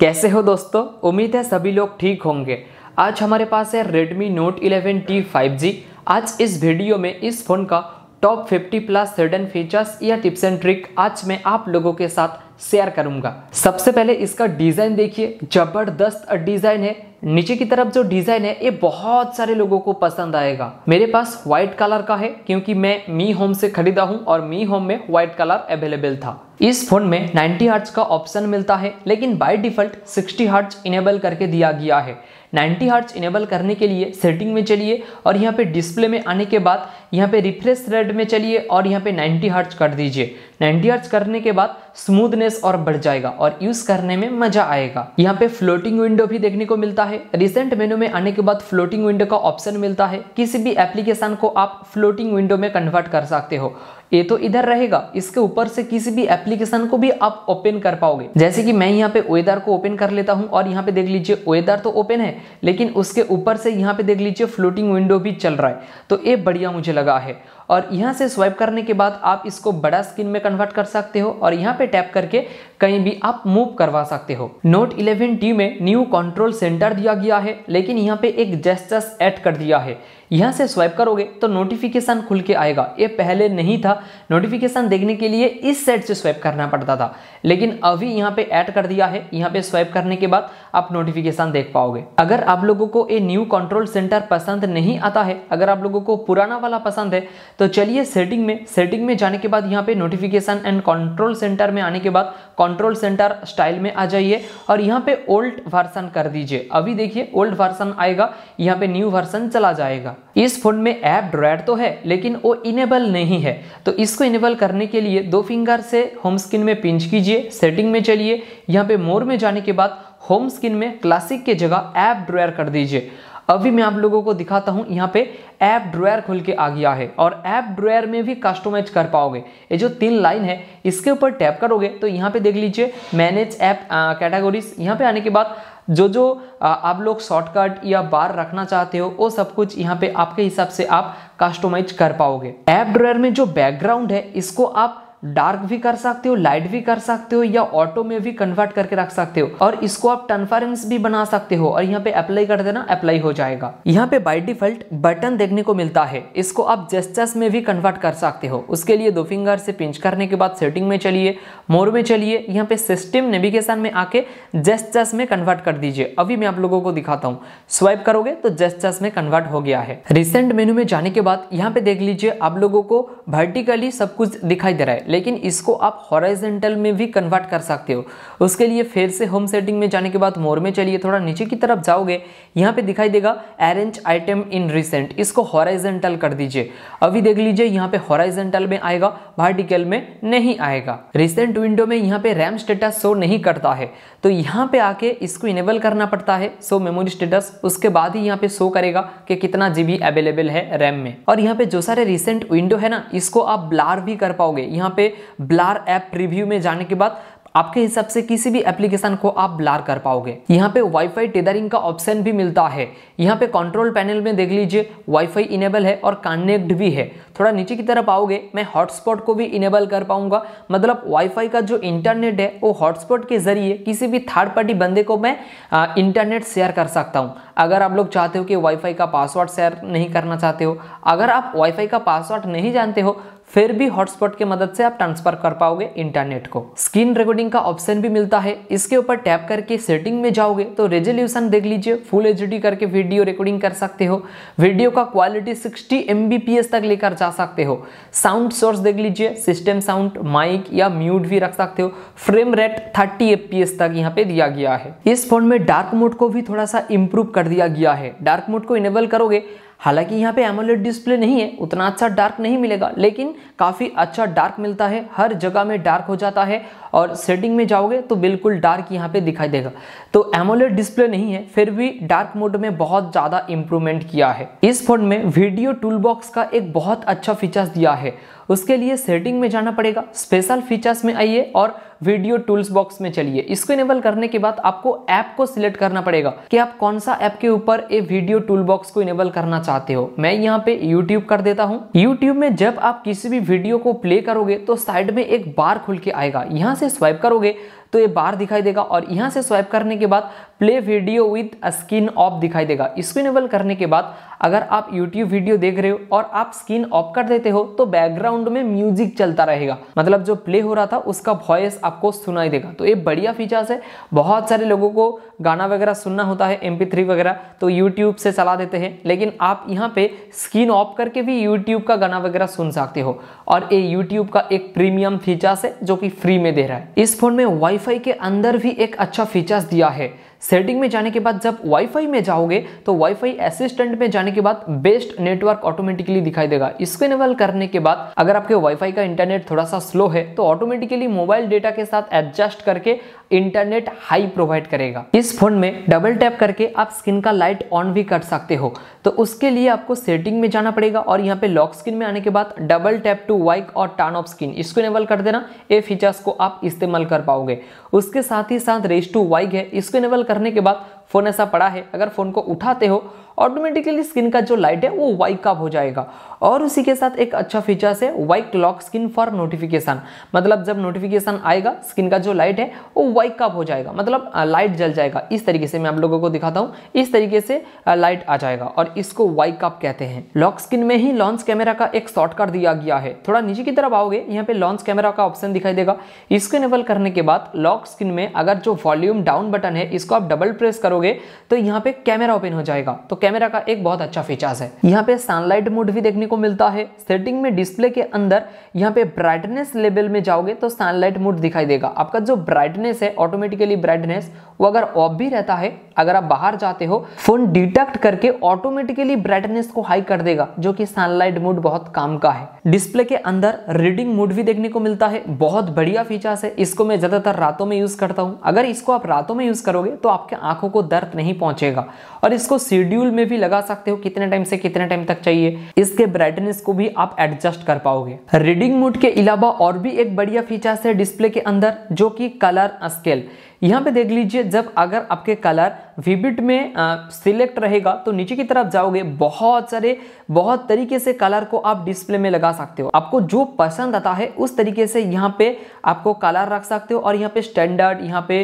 कैसे हो दोस्तों उम्मीद है सभी लोग ठीक होंगे आज हमारे पास है Redmi Note 11T 5G आज इस वीडियो में इस फ़ोन का टॉप 50 प्लस सडन फीचर्स या टिप्स एंड ट्रिक आज मैं आप लोगों के साथ शेयर करूंगा सबसे पहले इसका डिज़ाइन देखिए जबरदस्त डिज़ाइन है नीचे की तरफ जो डिज़ाइन है ये बहुत सारे लोगों को पसंद आएगा मेरे पास व्हाइट कलर का है क्योंकि मैं मी होम से खरीदा हूं और मी होम में व्हाइट कलर अवेलेबल था इस फोन में 90 हर्ट्ज का ऑप्शन मिलता है लेकिन बाय डिफॉल्ट 60 हर्ट्ज इनेबल करके दिया गया है 90 हर्ट्ज इनेबल करने के लिए सेटिंग में चलिए और यहाँ पे डिस्प्ले में आने के बाद यहाँ पे रिफ्रेश रेट में चलिए और यहाँ पे 90 हर्ट्ज कर दीजिए 90 हर्ट्ज करने के बाद स्मूथनेस और बढ़ जाएगा और यूज करने में मजा आएगा यहाँ पे फ्लोटिंग विंडो भी देखने को मिलता है रिसेंट मेनू में आने के बाद फ्लोटिंग विंडो का ऑप्शन मिलता है किसी भी एप्लीकेशन को आप फ्लोटिंग विंडो में कन्वर्ट कर सकते हो ये तो इधर रहेगा इसके ऊपर से किसी भी एप्लीकेशन को भी आप ओपन कर पाओगे जैसे कि मैं यहाँ पे वेदर को ओपन कर लेता हूँ और यहाँ पे देख लीजिए वेदर तो ओपन है लेकिन उसके ऊपर से यहाँ पे देख लीजिए फ्लोटिंग विंडो भी चल रहा है तो ये बढ़िया मुझे लगा जगह है और यहाँ से स्वाइप करने के बाद आप इसको बड़ा स्क्रीन में कन्वर्ट कर सकते हो और यहाँ पे टैप करके कहीं भी आप मूव करवा सकते हो नोट 11 टी में न्यू कंट्रोल सेंटर दिया गया है लेकिन यहाँ पे एक जेस्टस ऐड कर दिया है यहाँ से स्वाइप करोगे तो नोटिफिकेशन खुल के आएगा ये पहले नहीं था नोटिफिकेशन देखने के लिए इस साइड से स्वाइप करना पड़ता था लेकिन अभी यहाँ पे ऐड कर दिया है यहाँ पे स्वाइप करने के बाद आप नोटिफिकेशन देख पाओगे अगर आप लोगों को ये न्यू कंट्रोल सेंटर पसंद नहीं आता है अगर आप लोगों को पुराना वाला पसंद है तो चलिए सेटिंग में सेटिंग में जाने के बाद यहाँ पे नोटिफिकेशन एंड कंट्रोल सेंटर में आने के बाद कंट्रोल सेंटर स्टाइल में आ जाइए और यहाँ पे ओल्ड वर्सन कर दीजिए अभी देखिए ओल्ड वर्सन आएगा यहाँ पे न्यू वर्सन चला जाएगा इस फोन में ऐप ड्रॉयर तो है लेकिन वो इनेबल नहीं है तो इसको इनेबल करने के लिए दो फिंगर से होम स्क्रीन में पिंच कीजिए सेटिंग में चलिए यहाँ पे मोर में जाने के बाद होम स्क्रीन में क्लासिक के जगह ऐप ड्रॉयर कर दीजिए अभी मैं आप लोगों को दिखाता हूँ यहाँ पे ऐप ड्रॉयर खुल के आ गया है और ऐप ड्रॉयर में भी कस्टमाइज कर पाओगे ये जो तीन लाइन है इसके ऊपर टैप करोगे तो यहाँ पे देख लीजिए मैनेज ऐप कैटेगोरीज यहाँ पे आने के बाद जो जो आप लोग शॉर्टकट या बार रखना चाहते हो वो सब कुछ यहाँ पे आपके हिसाब से आप कस्टमाइज कर पाओगे ऐप ड्रॉयर में जो बैकग्राउंड है इसको आप डार्क भी कर सकते हो लाइट भी कर सकते हो या ऑटो में भी कन्वर्ट करके रख सकते हो और इसको आप टनफरेंस भी बना सकते हो और यहाँ पे अप्लाई कर देना अप्लाई हो जाएगा यहाँ पे बाई डिफॉल्ट बटन देखने को मिलता है इसको आप जेस्टर्स में भी कन्वर्ट कर सकते हो उसके लिए दो फिंगर से पिंच करने के बाद सेटिंग में चलिए मोर में चलिए यहाँ पे सिस्टम नेविगेशन में आके जेस्टर्स में कन्वर्ट कर दीजिए अभी मैं आप लोगों को दिखाता हूँ स्वाइप करोगे तो जेस्टर्स में कन्वर्ट हो गया है रिसेंट मेन्यू में जाने के बाद यहाँ पे देख लीजिए आप लोगों को वर्टिकली सब कुछ दिखाई दे रहा है लेकिन इसको आप हॉराइजेंटल में भी कन्वर्ट कर सकते हो उसके लिए फिर से होम सेटिंग में जाने के बाद मोर में चलिए थोड़ा नीचे की तरफ जाओगे यहाँ पे दिखाई देगा अरेंज आइटम इन रिसेंट इसको हॉराइजेंटल कर दीजिए अभी देख लीजिए यहाँ पे हॉराइजेंटल में आएगा वर्टिकल में नहीं आएगा रिसेंट विंडो में यहाँ पे रैम स्टेटस शो नहीं करता है तो यहाँ पे आके इसको इनेबल करना पड़ता है सो मेमोरी स्टेटस उसके बाद ही यहाँ पे शो करेगा कि कितना जीबी अवेलेबल है रैम में और यहाँ पे जो सारे रिसेंट विंडो है ना इसको आप ब्लार भी कर पाओगे यहाँ पे पे ब्लार ऐप रिव्यू में जाने के बाद आपके हिसाब से किसी भी एप्लीकेशन को आप ब्लार कर पाओगे यहाँ पे वाईफाई टेदरिंग का ऑप्शन भी मिलता है यहाँ पे कंट्रोल पैनल में देख लीजिए वाईफाई इनेबल है और कनेक्ट भी है थोड़ा नीचे की तरफ आओगे मैं हॉटस्पॉट को भी इनेबल कर पाऊंगा मतलब वाईफाई का जो इंटरनेट है वो हॉटस्पॉट के जरिए किसी भी थर्ड पार्टी बंदे को मैं इंटरनेट शेयर कर सकता हूँ अगर आप लोग चाहते हो कि वाईफाई का पासवर्ड शेयर नहीं करना चाहते हो अगर आप वाईफाई का पासवर्ड नहीं जानते हो फिर भी हॉटस्पॉट के मदद से आप ट्रांसफर कर पाओगे इंटरनेट को स्क्रीन रिकॉर्डिंग का ऑप्शन भी मिलता है इसके ऊपर टैप करके सेटिंग में जाओगे तो रेजोल्यूशन देख लीजिए फुल एच करके वीडियो रिकॉर्डिंग कर सकते हो वीडियो का क्वालिटी सिक्सटी एम तक लेकर जा सकते हो साउंड सोर्स देख लीजिए सिस्टम साउंड माइक या म्यूट भी रख सकते हो फ्रेम रेट थर्टी एफ तक यहाँ पे दिया गया है इस फोन में डार्क मोड को भी थोड़ा सा इंप्रूव कर दिया गया है डार्क मोड को इनेबल करोगे हालांकि यहाँ पे एमोलेट डिस्प्ले नहीं है उतना अच्छा डार्क नहीं मिलेगा लेकिन काफ़ी अच्छा डार्क मिलता है हर जगह में डार्क हो जाता है और सेटिंग में जाओगे तो बिल्कुल डार्क यहाँ पे दिखाई देगा तो एमोलेट डिस्प्ले नहीं है फिर भी डार्क मोड में बहुत ज़्यादा इंप्रूवमेंट किया है इस फोन में वीडियो टूल बॉक्स का एक बहुत अच्छा फीचर्स दिया है उसके लिए सेटिंग में जाना पड़ेगा स्पेशल फीचर्स में आइए और वीडियो टूल्स बॉक्स में चलिए इसको इनेबल करने के बाद आपको ऐप को सिलेक्ट करना पड़ेगा कि आप कौन सा ऐप के ऊपर ये वीडियो टूल बॉक्स को इनेबल करना चाहते हो मैं यहाँ पे यूट्यूब कर देता हूँ यूट्यूब में जब आप किसी भी वीडियो को प्ले करोगे तो साइड में एक बार खुल के आएगा यहाँ से स्वाइप करोगे तो ये बार दिखाई देगा और यहाँ से स्वाइप करने के बाद play video with screen off दिखाई देगा इसको इनेबल करने के बाद अगर आप यूट्यूब वीडियो देख रहे हो और आप स्किन ऑफ कर देते हो तो बैकग्राउंड में म्यूजिक चलता रहेगा मतलब जो प्ले हो रहा था उसका वॉयस आपको सुनाई देगा तो ये बढ़िया फीचर्स है बहुत सारे लोगों को गाना वगैरह सुनना होता है एम वगैरह तो यूट्यूब से चला देते हैं लेकिन आप यहाँ पे स्किन ऑफ करके भी यूट्यूब का गाना वगैरह सुन सकते हो और ये यूट्यूब का एक प्रीमियम फीचर्स है जो कि फ्री में दे रहा है इस फोन में वाई वाईफाई के अंदर भी एक अच्छा फीचर्स दिया है सेटिंग में जाने के बाद जब वाईफाई में जाओगे तो वाईफाई असिस्टेंट में जाने के बाद बेस्ट नेटवर्क ऑटोमेटिकली दिखाई देगा इसको इनेबल करने के बाद अगर आपके वाईफाई का इंटरनेट थोड़ा सा स्लो है तो ऑटोमेटिकली मोबाइल डेटा के साथ एडजस्ट करके इंटरनेट हाई प्रोवाइड करेगा इस फोन में डबल टैप करके आप स्किन का लाइट ऑन भी कर सकते हो तो उसके लिए आपको सेटिंग में जाना पड़ेगा और यहाँ पे लॉक स्क्रीन में आने के बाद डबल टैप टू वाइक और टर्न ऑफ स्किन इसको इनेबल कर देना ये फीचर्स को आप इस्तेमाल कर पाओगे उसके साथ ही साथ रेस टू वाई है इसको इनेबल करने के बाद फ़ोन ऐसा पड़ा है अगर फ़ोन को उठाते हो ऑटोमेटिकली स्किन का जो लाइट है वो वाइक अप हो जाएगा और उसी के साथ एक अच्छा फीचर्स है वाइक लॉक स्किन फॉर नोटिफिकेशन मतलब जब नोटिफिकेशन आएगा स्किन का जो लाइट है वो वाइक अप हो जाएगा मतलब लाइट जल जाएगा इस तरीके से मैं आप लोगों को दिखाता हूँ इस तरीके से लाइट आ जाएगा और इसको वाइक अप कहते हैं लॉक स्किन में ही लॉन्च कैमरा का एक शॉर्टकट दिया गया है थोड़ा नीचे की तरफ आओगे यहाँ पे लॉन्च कैमरा का ऑप्शन दिखाई देगा इसको इनेबल करने के बाद लॉक स्किन में अगर जो वॉल्यूम डाउन बटन है इसको आप डबल प्रेस करोगे करोगे तो यहाँ पे कैमरा ओपन हो जाएगा तो कैमरा का एक बहुत अच्छा फीचर्स है यहाँ पे सनलाइट मोड भी देखने को मिलता है सेटिंग में डिस्प्ले के अंदर यहाँ पे ब्राइटनेस लेवल में जाओगे तो सनलाइट मोड दिखाई देगा आपका जो ब्राइटनेस है ऑटोमेटिकली ब्राइटनेस वो अगर ऑफ भी रहता है अगर आप बाहर जाते हो फोन डिटेक्ट करके ऑटोमेटिकली ब्राइटनेस को हाई कर देगा जो कि सनलाइट मोड बहुत काम का है डिस्प्ले के अंदर रीडिंग मोड भी देखने को मिलता है बहुत बढ़िया फीचर्स है इसको मैं ज्यादातर रातों में यूज करता हूँ अगर इसको आप रातों में यूज करोगे तो आपके आंखों को दर्द नहीं पहुंचेगा और इसको शेड्यूल में भी लगा सकते हो कितने टाइम से कितने टाइम तक चाहिए इसके ब्राइटनेस को भी आप एडजस्ट कर पाओगे रीडिंग मोड के अलावा और भी एक बढ़िया फीचर्स है डिस्प्ले के अंदर जो कि कलर स्केल यहाँ पे देख लीजिए जब अगर आपके कलर विबिट में सिलेक्ट रहेगा तो नीचे की तरफ जाओगे बहुत सारे बहुत तरीके से कलर को आप डिस्प्ले में लगा सकते हो आपको जो पसंद आता है उस तरीके से यहाँ पे आपको कलर रख सकते हो और यहाँ पे स्टैंडर्ड यहाँ पे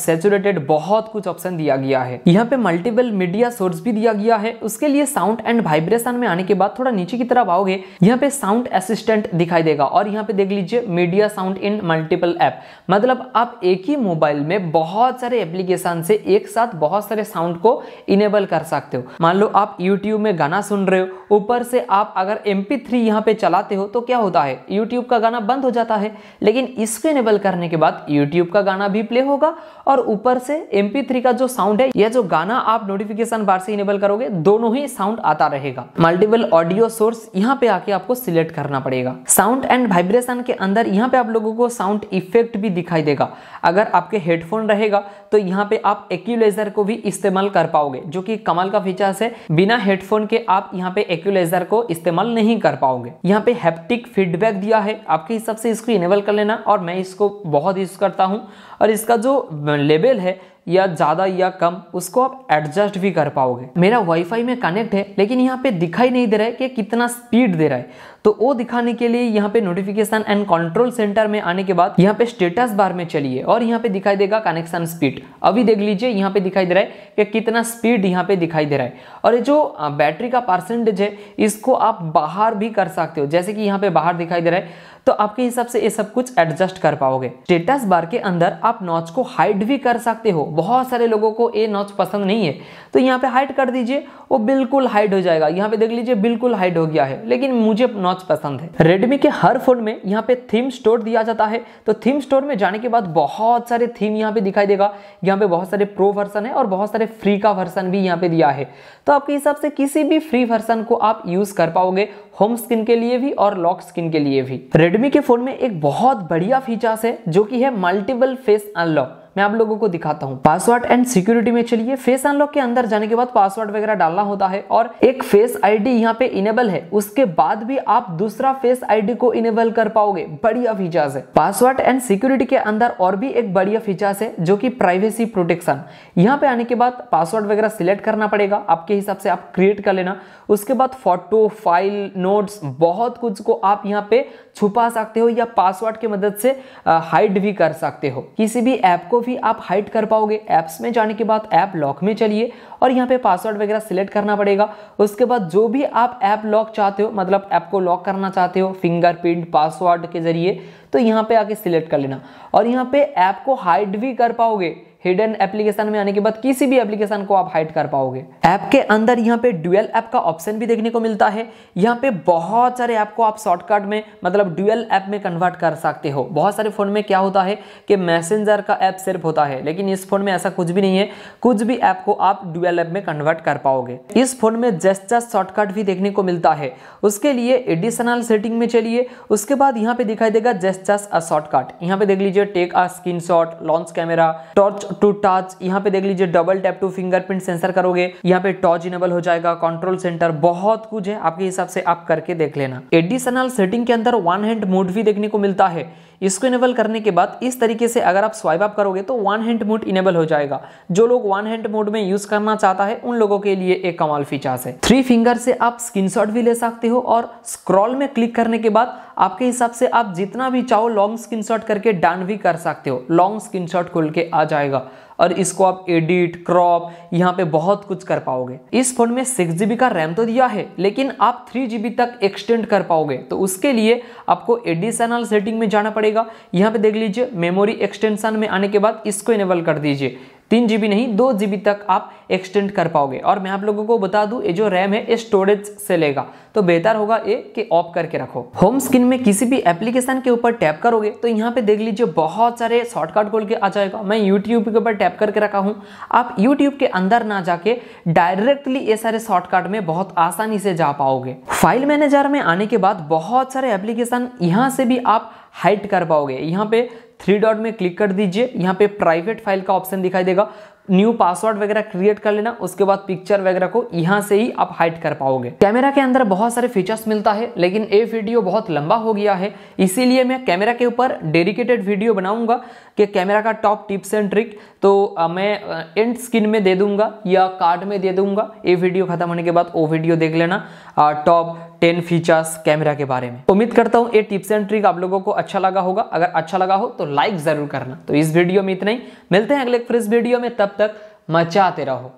सेचुरेटेड बहुत कुछ ऑप्शन दिया गया है यहाँ पे मल्टीपल मीडिया सोर्स भी दिया गया है उसके लिए साउंड एंड वाइब्रेशन में आने के बाद थोड़ा नीचे की तरफ आओगे यहाँ पे साउंड असिस्टेंट दिखाई देगा और यहाँ पे देख लीजिए media sound in multiple app मतलब आप एक ही मोबाइल में बहुत सारे एप्लीकेशन से एक साथ बहुत सारे साउंड को इनेबल कर सकते हो मान लो आप यूट्यूब में गाना सुन रहे हो ऊपर से आप अगर एम पी थ्री यहाँ पे चलाते हो तो क्या होता है यूट्यूब का गाना बंद हो जाता है लेकिन इसको इनेबल करने के बाद यूट्यूब का गाना भी प्ले होगा और ऊपर से एम थ्री का जो साउंड है या जो गाना आप नोटिफिकेशन बार से इनेबल करोगे दोनों ही साउंड आता रहेगा मल्टीपल ऑडियो सोर्स यहाँ पे आके आपको सिलेक्ट करना पड़ेगा साउंड एंड वाइब्रेशन के अंदर यहाँ पे आप लोगों को साउंड इफेक्ट भी दिखाई देगा अगर आपके हेड हेडफोन रहेगा तो यहाँ पे आप एक्यूलेजर को भी इस्तेमाल कर पाओगे जो कि कमाल का फीचर्स है बिना हेडफोन के आप यहाँ पे एक्यूलेजर को इस्तेमाल नहीं कर पाओगे यहाँ पे हैप्टिक फीडबैक दिया है आपके हिसाब से इसको इनेबल कर लेना और मैं इसको बहुत यूज करता हूँ और इसका जो लेबल है या ज़्यादा या कम उसको आप एडजस्ट भी कर पाओगे मेरा वाईफाई में कनेक्ट है लेकिन यहाँ पे दिखाई नहीं दे रहा है कि कितना स्पीड दे रहा है तो वो दिखाने के लिए यहाँ पे नोटिफिकेशन एंड कंट्रोल सेंटर में आने के बाद यहाँ पे स्टेटस बार में चलिए और यहाँ पे दिखाई देगा कनेक्शन स्पीड अभी देख लीजिए यहाँ पे दिखाई दे रहा है कि कितना स्पीड यहाँ पे दिखाई दे रहा है और ये जो बैटरी का परसेंटेज है इसको आप बाहर भी कर सकते हो जैसे कि यहाँ पे बाहर दिखाई दे रहा है तो आपके हिसाब से ये सब कुछ एडजस्ट कर पाओगे स्टेटस बार के अंदर आप नॉच को हाइड भी कर सकते हो बहुत सारे लोगों को ये नॉच पसंद नहीं है तो यहाँ पे हाइड कर दीजिए वो बिल्कुल हाइड हो जाएगा यहाँ पे देख लीजिए बिल्कुल हाइड हो गया है लेकिन मुझे नॉच पसंद है रेडमी के हर फोन में यहाँ पे थीम स्टोर दिया जाता है तो थीम स्टोर में जाने के बाद बहुत सारे थीम यहाँ पे दिखाई देगा यहाँ पे बहुत सारे प्रो वर्सन है और बहुत सारे फ्री का वर्सन भी यहाँ पे दिया है तो आपके हिसाब से किसी भी फ्री वर्सन को आप यूज कर पाओगे होम स्किन के लिए भी और लॉक स्किन के लिए भी रेडमी के फ़ोन में एक बहुत बढ़िया फीचर्स है जो कि है मल्टीपल फेस अनलॉक मैं आप लोगों को दिखाता हूँ पासवर्ड एंड सिक्योरिटी में चलिए फेस अनलॉक के अंदर जाने के बाद पासवर्ड वगैरह डालना होता है और एक फेस आईडी यहाँ पे इनेबल है उसके बाद भी आप दूसरा फेस आईडी को इनेबल कर पाओगे बढ़िया फीचर्स है पासवर्ड एंड सिक्योरिटी के अंदर और भी एक बढ़िया फीचर्स है जो की प्राइवेसी प्रोटेक्शन यहाँ पे आने के बाद पासवर्ड वगैरह सिलेक्ट करना पड़ेगा आपके हिसाब से आप क्रिएट कर लेना उसके बाद फोटो फाइल नोट्स बहुत कुछ को आप यहाँ पे छुपा सकते हो या पासवर्ड की मदद से हाइड भी कर सकते हो किसी भी ऐप को भी आप हाइड कर पाओगे ऐप्स में जाने के बाद ऐप लॉक में चलिए और यहाँ पे पासवर्ड वगैरह सिलेक्ट करना पड़ेगा उसके बाद जो भी आप ऐप लॉक चाहते हो मतलब ऐप को लॉक करना चाहते हो फिंगरप्रिंट पासवर्ड के जरिए तो यहाँ पे आके सिलेक्ट कर लेना और यहाँ पे ऐप को हाइड भी कर पाओगे हिडन एप्लीकेशन में आने के बाद किसी भी एप्लीकेशन को आप हाइड कर पाओगे ऐप के अंदर यहाँ पे ड्यूएल ऐप का ऑप्शन भी देखने को मिलता है यहाँ पे बहुत सारे ऐप को आप शॉर्टकट में मतलब ड्यूएल ऐप में कन्वर्ट कर सकते हो बहुत सारे फ़ोन में क्या होता है कि मैसेंजर का ऐप सिर्फ होता है लेकिन इस फोन में ऐसा कुछ भी नहीं है कुछ भी ऐप को आप ड्यूएल ऐप में कन्वर्ट कर पाओगे इस फोन में जेस्टर शॉर्टकट भी देखने को मिलता है उसके लिए एडिशनल सेटिंग में चलिए उसके बाद यहाँ पे दिखाई देगा जेस्टर्स अ शॉर्टकट यहाँ पे देख लीजिए take a screen launch camera torch to touch यहाँ पे देख लीजिए double tap to fingerprint sensor करोगे यहाँ पे टॉच इनेबल हो जाएगा कंट्रोल सेंटर बहुत कुछ है आपके हिसाब से आप करके देख लेना एडिशनल सेटिंग के अंदर वन हैंड मोड भी देखने को मिलता है इसको इनेबल करने के बाद इस तरीके से अगर आप स्वाइप अप करोगे तो वन हैंड मोड इनेबल हो जाएगा जो लोग वन हैंड मोड में यूज करना चाहता है उन लोगों के लिए एक कमाल फीचर्स है थ्री फिंगर से आप स्क्रीन भी ले सकते हो और स्क्रॉल में क्लिक करने के बाद आपके हिसाब से आप जितना भी चाहो लॉन्ग स्क्रीन करके डन भी कर सकते हो लॉन्ग स्क्रीन खोल के आ जाएगा और इसको आप एडिट क्रॉप यहाँ पे बहुत कुछ कर पाओगे इस फोन में सिक्स जीबी का रैम तो दिया है लेकिन आप थ्री जीबी तक एक्सटेंड कर पाओगे तो उसके लिए आपको एडिशनल सेटिंग में जाना पड़ेगा यहाँ पे देख लीजिए मेमोरी एक्सटेंशन में आने के बाद इसको इनेबल कर दीजिए तीन जी नहीं दो जी तक आप एक्सटेंड कर पाओगे और मैं आप लोगों को बता दूं ये जो रैम है ये स्टोरेज से लेगा तो बेहतर होगा ये कि ऑफ करके रखो होम स्क्रीन में किसी भी एप्लीकेशन के ऊपर टैप करोगे तो यहाँ पे देख लीजिए बहुत सारे शॉर्टकट खोल के आ जाएगा मैं यूट्यूब के ऊपर टैप करके रखा हूँ आप यूट्यूब के अंदर ना जाके डायरेक्टली ये सारे शॉर्टकट में बहुत आसानी से जा पाओगे फाइल मैनेजर में आने के बाद बहुत सारे एप्लीकेशन यहाँ से भी आप हाइट कर पाओगे यहाँ पे थ्री डॉट में क्लिक कर दीजिए यहाँ पे प्राइवेट फाइल का ऑप्शन दिखाई देगा न्यू पासवर्ड वगैरह क्रिएट कर लेना उसके बाद पिक्चर वगैरह को यहाँ से ही आप हाइड कर पाओगे कैमरा के अंदर बहुत सारे फीचर्स मिलता है लेकिन ये वीडियो बहुत लंबा हो गया है इसीलिए मैं कैमरा के ऊपर डेडिकेटेड वीडियो बनाऊंगा कि कैमरा का टॉप टिप्स एंड ट्रिक तो मैं एंड स्क्रीन में दे दूंगा या कार्ड में दे दूंगा ये वीडियो खत्म होने के बाद वो वीडियो देख लेना टॉप टेन फीचर्स कैमरा के बारे में उम्मीद करता हूँ ये टिप्स एंड ट्रिक आप लोगों को अच्छा लगा होगा अगर अच्छा लगा हो तो लाइक जरूर करना तो इस वीडियो में इतना ही मिलते हैं अगले फ्रिज वीडियो में तब तक मचाते रहो